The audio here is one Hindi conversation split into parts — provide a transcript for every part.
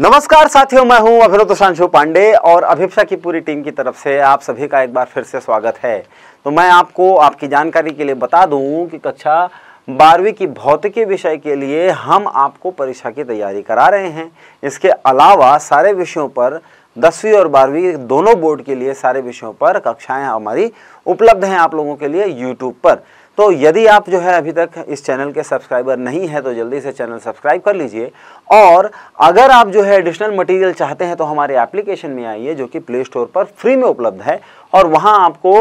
नमस्कार साथियों मैं हूं अभिनव दोसांशु पांडे और अभिप्सा की पूरी टीम की तरफ से आप सभी का एक बार फिर से स्वागत है तो मैं आपको आपकी जानकारी के लिए बता दूं कि कक्षा बारहवीं की भौतिकी विषय के लिए हम आपको परीक्षा की तैयारी करा रहे हैं इसके अलावा सारे विषयों पर दसवीं और बारहवीं दोनों बोर्ड के लिए सारे विषयों पर कक्षाएँ हमारी उपलब्ध हैं आप लोगों के लिए यूट्यूब पर तो यदि आप जो है अभी तक इस चैनल के सब्सक्राइबर नहीं है तो जल्दी से चैनल सब्सक्राइब कर लीजिए और अगर आप जो है एडिशनल मटेरियल चाहते हैं तो हमारे एप्लीकेशन में आइए जो कि प्ले स्टोर पर फ्री में उपलब्ध है और वहाँ आपको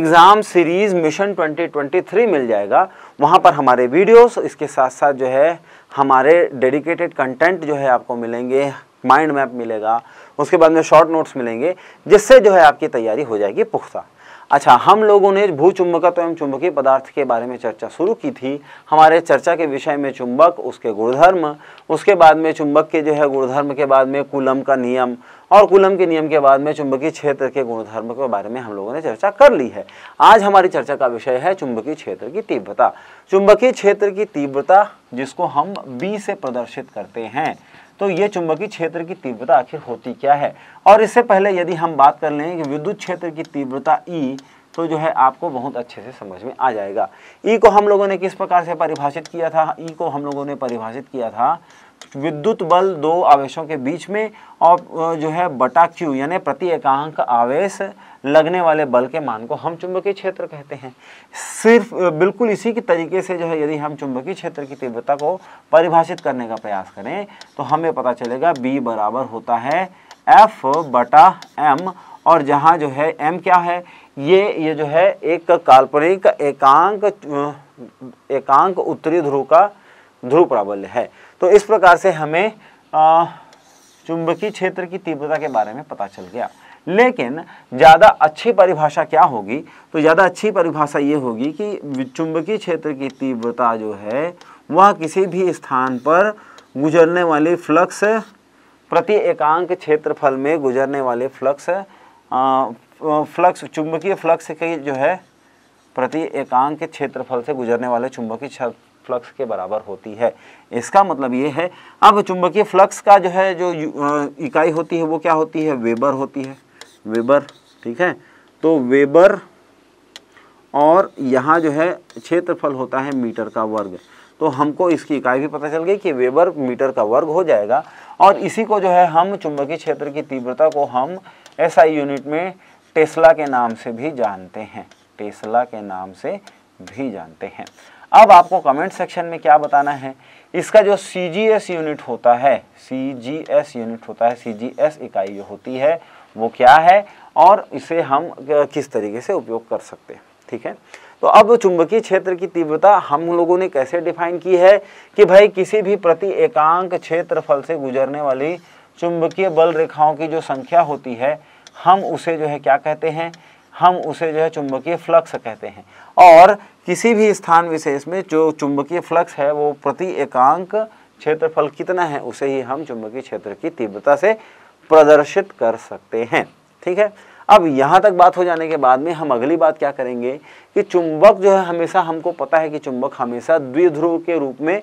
एग्ज़ाम सीरीज़ मिशन 2023 मिल जाएगा वहाँ पर हमारे वीडियोस इसके साथ साथ जो है हमारे डेडिकेटेड कंटेंट जो है आपको मिलेंगे माइंड मैप मिलेगा उसके बाद में शॉर्ट नोट्स मिलेंगे जिससे जो है आपकी तैयारी हो जाएगी पुख्ता अच्छा हम लोगों ने भू चुंबकत्व एवं चुंबकीय पदार्थ के बारे में चर्चा शुरू की थी हमारे चर्चा के विषय में चुंबक उसके गुणधर्म उसके बाद में चुंबक के जो है गुणधर्म के बाद में कुलम का नियम और कुलम के नियम के बाद में चुंबकीय क्षेत्र के गुणधर्म के बारे में हम लोगों ने चर्चा कर ली है आज हमारी चर्चा का विषय है चुंबकीय क्षेत्र की तीव्रता चुंबकीय क्षेत्र की तीव्रता जिसको हम बी से प्रदर्शित करते हैं तो ये चुंबकीय क्षेत्र की तीव्रता आखिर होती क्या है और इससे पहले यदि हम बात कर लें कि विद्युत क्षेत्र की तीव्रता ई e, तो जो है आपको बहुत अच्छे से समझ में आ जाएगा ई e को हम लोगों ने किस प्रकार से परिभाषित किया था ई e को हम लोगों ने परिभाषित किया था विद्युत बल दो आवेशों के बीच में और जो है बटा क्यू यानी प्रति एकांक आवेश लगने वाले बल के मान को हम चुंबकीय क्षेत्र कहते हैं सिर्फ बिल्कुल इसी के तरीके से जो है यदि हम चुंबकीय क्षेत्र की तीव्रता को परिभाषित करने का प्रयास करें तो हमें पता चलेगा बी बराबर होता है एफ बटा एम और जहाँ जो है एम क्या है ये ये जो है एक काल्पनिक एकांक एकांक उत्तरी ध्रुव का ध्रुव प्राबल्य है तो इस प्रकार से हमें चुंबकीय क्षेत्र की तीव्रता के बारे में पता चल गया लेकिन ज़्यादा अच्छी परिभाषा क्या होगी तो ज़्यादा अच्छी परिभाषा ये होगी कि चुंबकीय क्षेत्र की तीव्रता जो है वह किसी भी स्थान पर गुजरने वाली फ्लक्स प्रति एकांक क्षेत्रफल में गुजरने वाले फ्लक्स फ्लक्स चुंबकीय फ्लक्स के जो है प्रति एकांक क्षेत्रफल से गुजरने वाले चुंबकीय फ्लक्स के बराबर होती है इसका मतलब ये है अब चुंबकीय फ्लक्स का जो है जो इकाई होती है वो क्या होती है वेबर होती है वेबर ठीक है तो वेबर और यहाँ जो है क्षेत्रफल होता है मीटर का वर्ग तो हमको इसकी इकाई भी पता चल गई कि वेबर मीटर का वर्ग हो जाएगा और इसी को जो है हम चुंबकीय क्षेत्र की तीव्रता को हम एसआई यूनिट में टेस्ला के नाम से भी जानते हैं टेस्ला के नाम से भी जानते हैं अब आपको कमेंट सेक्शन में क्या बताना है इसका जो सी यूनिट होता है सी यूनिट होता है सी इकाई जो होती है वो क्या है और इसे हम किस तरीके से उपयोग कर सकते हैं ठीक है तो अब चुंबकीय क्षेत्र की तीव्रता हम लोगों ने कैसे डिफाइन की है कि भाई किसी भी प्रति एकांक क्षेत्रफल से गुजरने वाली चुंबकीय बल रेखाओं की जो संख्या होती है हम उसे जो है क्या कहते हैं हम उसे जो है चुंबकीय फ्लक्स कहते हैं और किसी भी स्थान विशेष में जो चुंबकीय फ्लक्स है वो प्रति एकांक क्षेत्रफल कितना है उसे ही हम चुंबकीय क्षेत्र की तीव्रता से प्रदर्शित कर सकते हैं ठीक है अब यहाँ तक बात हो जाने के बाद में हम अगली बात क्या करेंगे कि चुंबक जो है हमेशा हमको पता है कि चुंबक हमेशा द्विध्रुव के रूप में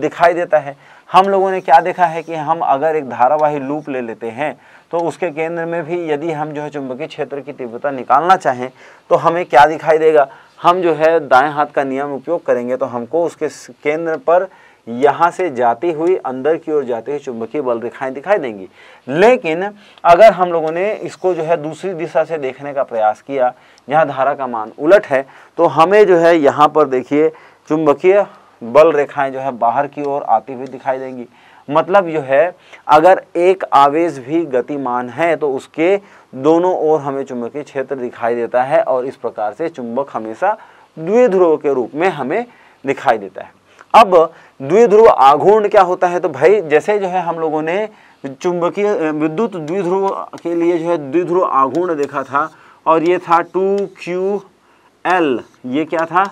दिखाई देता है हम लोगों ने क्या देखा है कि हम अगर एक धारावाही लूप ले लेते हैं तो उसके केंद्र में भी यदि हम जो है चुंबकीय क्षेत्र की तीव्रता निकालना चाहें तो हमें क्या दिखाई देगा हम जो है दाएं हाथ का नियम उपयोग करेंगे तो हमको उसके केंद्र पर यहाँ से जाती हुई अंदर की ओर जाती हुई चुंबकीय बल रेखाएं दिखाई देंगी लेकिन अगर हम लोगों ने इसको जो है दूसरी दिशा से देखने का प्रयास किया जहाँ धारा का मान उलट है तो हमें जो है यहाँ पर देखिए चुंबकीय बल रेखाएं जो है बाहर की ओर आती हुई दिखाई देंगी मतलब जो है अगर एक आवेश भी गतिमान है तो उसके दोनों ओर हमें चुंबकीय क्षेत्र दिखाई देता है और इस प्रकार से चुंबक हमेशा द्विध्रुव के रूप में हमें दिखाई देता है अब द्विध्रुव आघूर्ण क्या होता है तो भाई जैसे जो है हम लोगों ने चुंबकीय विद्युत द्विध्रुव के लिए जो है द्विध्रुव आघूर्ण देखा था और ये था टू क्यू एल ये क्या था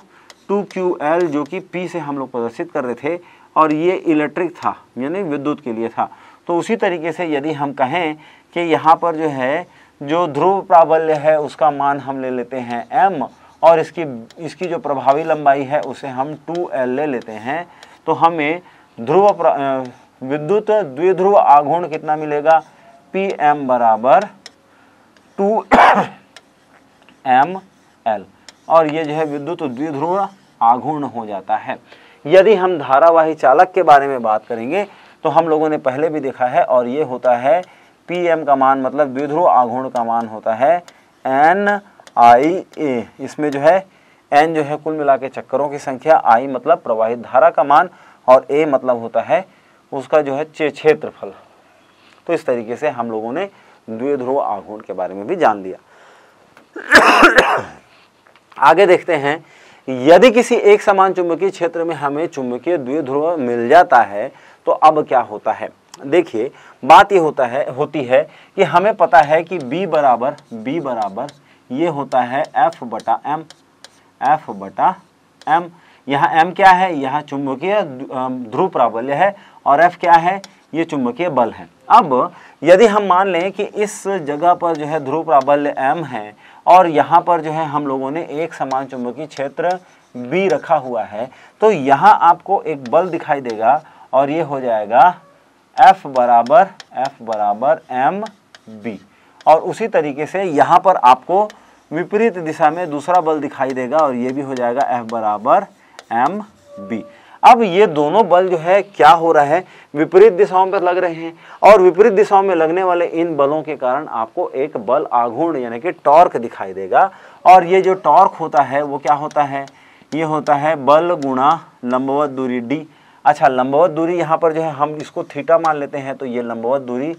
टू क्यू एल जो कि पी से हम लोग प्रदर्शित कर रहे थे और ये इलेक्ट्रिक था यानी विद्युत के लिए था तो उसी तरीके से यदि हम कहें कि यहाँ पर जो है जो ध्रुव प्राबल्य है उसका मान हम ले लेते हैं एम और इसकी इसकी जो प्रभावी लंबाई है उसे हम टू एल ले लेते हैं तो हमें ध्रुव विद्युत द्विध्रुव आघूर्ण कितना मिलेगा पी एम बराबर टू एम एल और ये जो है विद्युत द्विध्रुव आघूर्ण हो जाता है यदि हम धारावाही चालक के बारे में बात करेंगे तो हम लोगों ने पहले भी देखा है और ये होता है पी एम का मान मतलब द्विध्रुव आघूर्ण का मान होता है एन आई ए इसमें जो है एन जो है कुल मिला के चक्करों की संख्या आई मतलब प्रवाहित धारा का मान और ए मतलब होता है उसका जो है चे क्षेत्रफल तो इस तरीके से हम लोगों ने द्विध्रुव आघूर्ण के बारे में भी जान लिया आगे देखते हैं यदि किसी एक समान चुंबकीय क्षेत्र में हमें चुंबकीय द्विध्रुव मिल जाता है तो अब क्या होता है देखिए बात ये होता है होती है कि हमें पता है कि B बराबर B बराबर ये होता है F बटा M F बटा M यहाँ M क्या है यहाँ चुंबकीय ध्रुव प्राबल्य है और F क्या है ये चुंबकीय बल है अब यदि हम मान लें कि इस जगह पर जो है ध्रुव प्राबल्य M है और यहाँ पर जो है हम लोगों ने एक समान चुंबकीय क्षेत्र बी रखा हुआ है तो यहाँ आपको एक बल दिखाई देगा और ये हो जाएगा F बराबर F बराबर एम बी और उसी तरीके से यहाँ पर आपको विपरीत दिशा में दूसरा बल दिखाई देगा और ये भी हो जाएगा F बराबर एम बी अब ये दोनों बल जो है क्या हो रहा है विपरीत दिशाओं पर लग रहे हैं और विपरीत दिशाओं में लगने वाले इन बलों के कारण आपको एक बल आघूर्ण यानी कि टॉर्क दिखाई देगा और ये जो टॉर्क होता है वो क्या होता है ये होता है बल गुणा लंबवत दूरी डी अच्छा लंबवत दूरी यहाँ पर जो है हम इसको थीटा मान लेते हैं तो ये लंबवत दूरी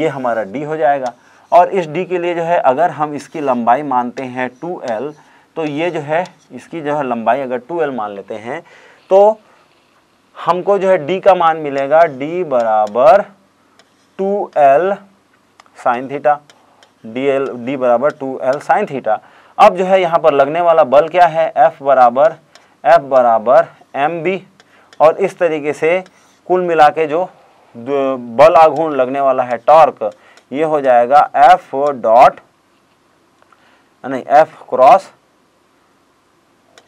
ये हमारा डी हो जाएगा और इस डी के लिए जो है अगर हम इसकी लंबाई मानते हैं टू एल तो ये जो है इसकी जो है लंबाई अगर टू एल मान लेते हैं तो हमको जो है डी का मान मिलेगा डी बराबर two L sine theta D L D बराबर टू एल साइन थीटा अब जो है यहाँ पर लगने वाला बल क्या है एफ बराबर एफ बराबर एम बी और इस तरीके से कुल मिला के जो बल आघूर्ण लगने वाला है टॉर्क ये हो जाएगा एफ डॉट नहीं एफ क्रॉस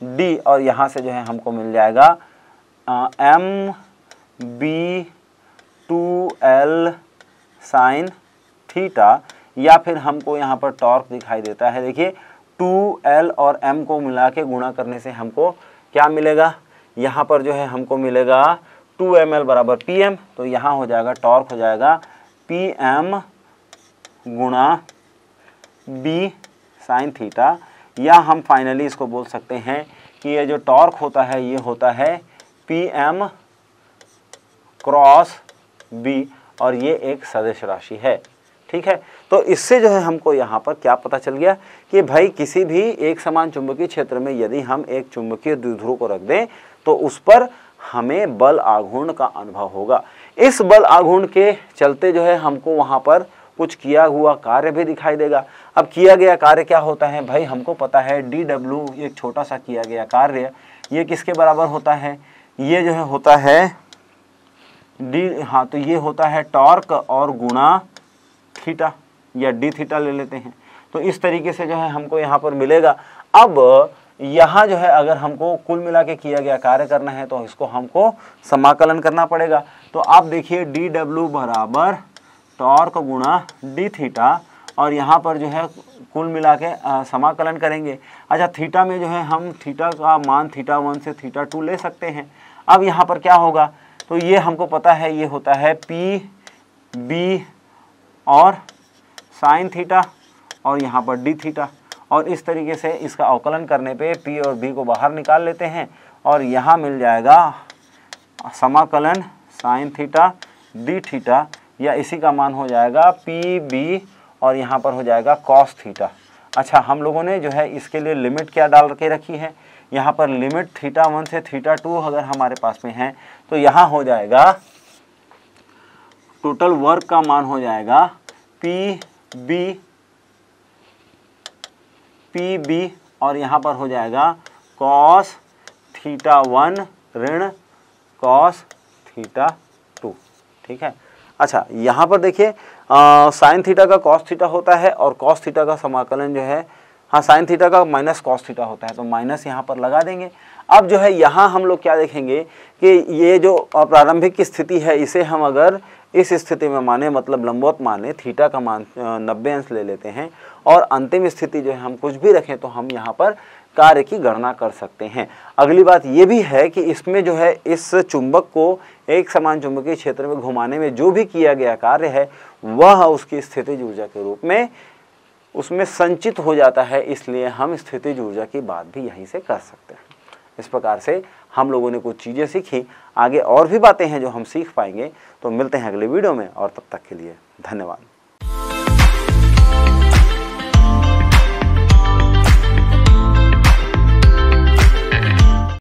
डी और यहाँ से जो है हमको मिल जाएगा M B two L sine theta या फिर हमको यहाँ पर टॉर्क दिखाई देता है देखिए टू एल और एम को मिला के गुणा करने से हमको क्या मिलेगा यहाँ पर जो है हमको मिलेगा टू एम एल बराबर पी एम तो यहाँ हो जाएगा टॉर्क हो जाएगा पी एम गुणा बी साइन थीटा या हम फाइनली इसको बोल सकते हैं कि ये जो टॉर्क होता है ये होता है पी एम क्रॉस बी और ये एक सदस्य राशि है ठीक है तो इससे जो है हमको यहाँ पर क्या पता चल गया कि भाई किसी भी एक समान चुंबकीय क्षेत्र में यदि हम एक चुंबकीय द्विध्रुव को रख दें तो उस पर हमें बल आघूर्ण का अनुभव होगा इस बल आघूर्ण के चलते जो है हमको वहाँ पर कुछ किया हुआ कार्य भी दिखाई देगा अब किया गया कार्य क्या होता है भाई हमको पता है डी डब्ल्यू एक छोटा सा किया गया कार्य ये किसके बराबर होता है ये जो है होता है डी हाँ तो ये होता है टॉर्क और गुणा थीटा या डी थीटा ले लेते हैं तो इस तरीके से जो है हमको यहाँ पर मिलेगा अब यहाँ जो है अगर हमको कुल मिला के किया गया कार्य करना है तो इसको हमको समाकलन करना पड़ेगा तो आप देखिए डी डब्ल्यू बराबर टॉर्क गुणा डी थीटा और यहाँ पर जो है कुल मिला के आ, समाकलन करेंगे अच्छा थीटा में जो है हम थीटा का मान थीटा वन से थीटा टू ले सकते हैं अब यहाँ पर क्या होगा तो ये हमको पता है ये होता है पी बी और साइन थीटा और यहाँ पर डी थीटा और इस तरीके से इसका अवकलन करने पे पी और बी को बाहर निकाल लेते हैं और यहाँ मिल जाएगा समाकलन साइन थीटा डी थीटा या इसी का मान हो जाएगा पी बी और यहाँ पर हो जाएगा कॉस थीटा अच्छा हम लोगों ने जो है इसके लिए लिमिट क्या डाल के रखी है यहाँ पर लिमिट थीटा वन से थीटा टू अगर हमारे पास में है तो यहाँ हो जाएगा टोटल वर्क का मान हो जाएगा पी बी पी बी और यहाँ पर हो जाएगा कॉस थीटा वन ऋण कॉस थीटा टू ठीक है अच्छा यहाँ पर देखिए साइन थीटा का कॉस थीटा होता है और कॉस थीटा का समाकलन जो है हाँ साइन थीटा का माइनस कॉस थीटा होता है तो माइनस यहाँ पर लगा देंगे अब जो है यहाँ हम लोग क्या देखेंगे कि ये जो प्रारंभिक स्थिति है इसे हम अगर इस स्थिति में माने मतलब लंबवत माने थीटा का मान नब्बे अंश ले लेते हैं और अंतिम स्थिति जो है हम कुछ भी रखें तो हम यहाँ पर कार्य की गणना कर सकते हैं अगली बात ये भी है कि इसमें जो है इस चुंबक को एक समान चुंबकीय क्षेत्र में घुमाने में जो भी किया गया कार्य है वह उसकी स्थिति ऊर्जा के रूप में उसमें संचित हो जाता है इसलिए हम स्थितिज ऊर्जा की बात भी यहीं से कर सकते हैं इस प्रकार से हम लोगों ने कुछ चीज़ें सीखी आगे और भी बातें हैं जो हम सीख पाएंगे तो मिलते हैं अगले वीडियो में और तब तक के लिए धन्यवाद